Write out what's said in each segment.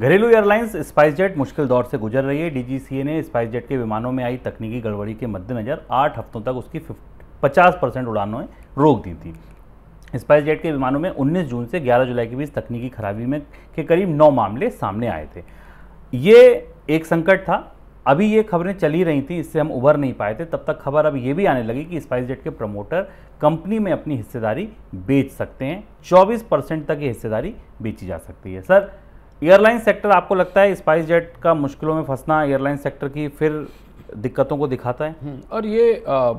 घरेलू airlines SpiceJet मुश्किल दौर से गुजर रही है डीजीसीए ने स्पाइसजेट के विमानों में आई तकनीकी गड़बड़ी के मद्देनज़र आठ हफ्तों तक उसकी पचास परसेंट उड़ानों रोक दी थी स्पाइसजेट के विमानों में 19 जून से 11 जुलाई के बीच तकनीकी खराबी में के करीब नौ मामले सामने आए थे ये एक संकट था अभी ये खबरें चली रही थी इससे हम उभर नहीं पाए थे तब तक खबर अब ये भी आने लगी कि स्पाइसजेट के प्रमोटर कंपनी में अपनी हिस्सेदारी बेच सकते हैं 24 परसेंट तक ये हिस्सेदारी बेची जा सकती है सर एयरलाइन सेक्टर आपको लगता है स्पाइस जेट का मुश्किलों में फंसना एयरलाइन सेक्टर की फिर दिक्कतों को दिखाता है हम्म, और ये आ,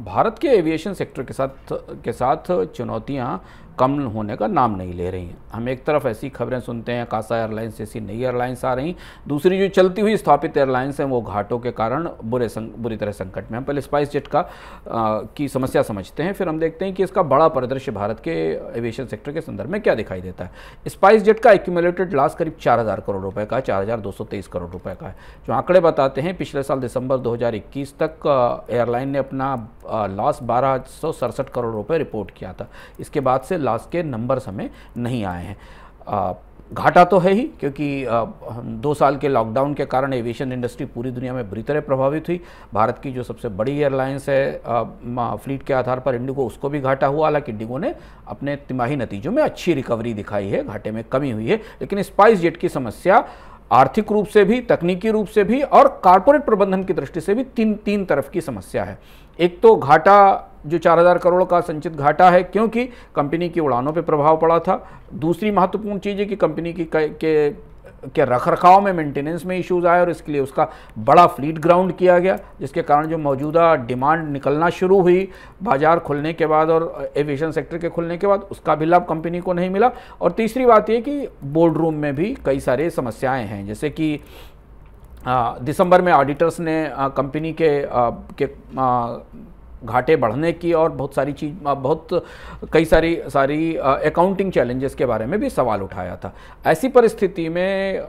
भारत के एविएशन सेक्टर के साथ के साथ चुनौतियाँ कम होने का नाम नहीं ले रही हैं हम एक तरफ ऐसी खबरें सुनते हैं कासा एयरलाइंस जैसी नई एयरलाइंस आ रही दूसरी जो चलती हुई स्थापित एयरलाइंस हैं वो घाटों के कारण बुरे संग, बुरी तरह संकट में हम पहले स्पाइस जेट का आ, की समस्या समझते हैं फिर हम देखते हैं कि इसका बड़ा परिदृश्य भारत के एविएशन सेक्टर के संदर्भ में क्या दिखाई देता है स्पाइस जेट का एक्यूमुलेटेड लॉस करीब चार करोड़ रुपये का चार करोड़ रुपये का है जो आंकड़े बताते हैं पिछले साल दिसंबर दो तक एयरलाइन ने अपना लॉस बारह करोड़ रुपये रिपोर्ट किया था इसके बाद से लास्ट के नंबर हमें नहीं आए हैं घाटा तो है ही क्योंकि दो साल के लॉकडाउन के कारण एविएशन इंडस्ट्री पूरी दुनिया में बुरी तरह प्रभावित हुई भारत की जो सबसे बड़ी एयरलाइंस है फ्लीट के आधार पर इंडिगो उसको भी घाटा हुआ हालांकि इंडिगो ने अपने तिमाही नतीजों में अच्छी रिकवरी दिखाई है घाटे में कमी हुई है लेकिन स्पाइस जेट की समस्या आर्थिक रूप से भी तकनीकी रूप से भी और कारपोरेट प्रबंधन की दृष्टि से भी तीन तीन तरफ की समस्या है एक तो घाटा जो 4000 करोड़ का संचित घाटा है क्योंकि कंपनी की उड़ानों पर प्रभाव पड़ा था दूसरी महत्वपूर्ण चीज़ है कि कंपनी की के के रख रखाव में मेंटेनेंस में इश्यूज आए और इसके लिए उसका बड़ा फ्लीट ग्राउंड किया गया जिसके कारण जो मौजूदा डिमांड निकलना शुरू हुई बाजार खुलने के बाद और एविएशन सेक्टर के खुलने के बाद उसका भी लाभ कंपनी को नहीं मिला और तीसरी बात यह कि बोर्ड रूम में भी कई सारे समस्याएं हैं जैसे कि दिसंबर में ऑडिटर्स ने कंपनी के आ, के आ, घाटे बढ़ने की और बहुत सारी चीज बहुत कई सारी सारी अकाउंटिंग चैलेंजेस के बारे में भी सवाल उठाया था ऐसी परिस्थिति में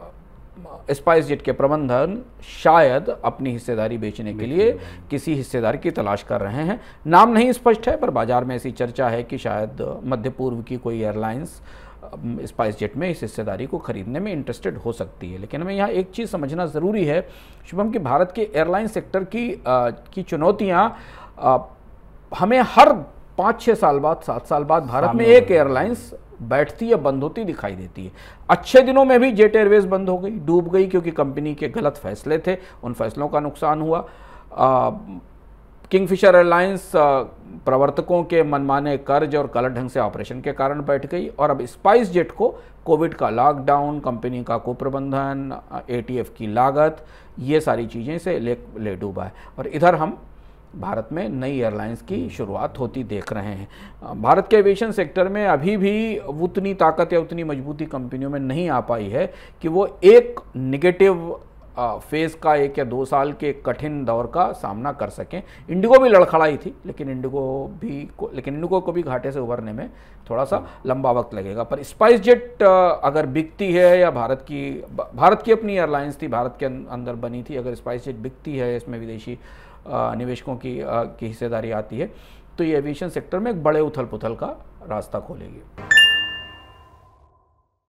स्पाइस जेट के प्रबंधन शायद अपनी हिस्सेदारी बेचने के लिए किसी हिस्सेदार की तलाश कर रहे हैं नाम नहीं स्पष्ट है पर बाजार में ऐसी चर्चा है कि शायद मध्य पूर्व की कोई एयरलाइंस स्पाइस जेट में इस हिस्सेदारी को खरीदने में इंटरेस्टेड हो सकती है लेकिन हमें यहाँ एक चीज़ समझना ज़रूरी है शुभम कि भारत के एयरलाइन सेक्टर की आ, की चुनौतियाँ हमें हर पाँच छः साल बाद सात साल बाद भारत में एक एयरलाइंस बैठती या बंद होती दिखाई देती है अच्छे दिनों में भी जेट एयरवेज बंद हो गई डूब गई क्योंकि कंपनी के गलत फैसले थे उन फैसलों का नुकसान हुआ किंगफिशर एयरलाइंस प्रवर्तकों के मनमाने कर्ज और गलत ढंग से ऑपरेशन के कारण बैठ गई और अब स्पाइस जेट को कोविड का लॉकडाउन कंपनी का कुप्रबंधन ए की लागत ये सारी चीज़ें से ले ले डूबा है और इधर हम भारत में नई एयरलाइंस की शुरुआत होती देख रहे हैं भारत के एविएशन सेक्टर में अभी भी उतनी ताकत या उतनी मजबूती कंपनियों में नहीं आ पाई है कि वो एक निगेटिव फेज़ का एक या दो साल के कठिन दौर का सामना कर सकें इंडिगो भी लड़खड़ाई थी लेकिन इंडिगो भी को, लेकिन इंडिगो को भी घाटे से उभरने में थोड़ा सा लंबा वक्त लगेगा पर स्पाइस जेट अगर बिकती है या भारत की भारत की अपनी एयरलाइंस थी भारत के अं, अंदर बनी थी अगर स्पाइस जेट बिकती है इसमें विदेशी निवेशकों की की हिस्सेदारी आती है तो ये एविएशन सेक्टर में एक बड़े उथल पुथल का रास्ता खोलेगी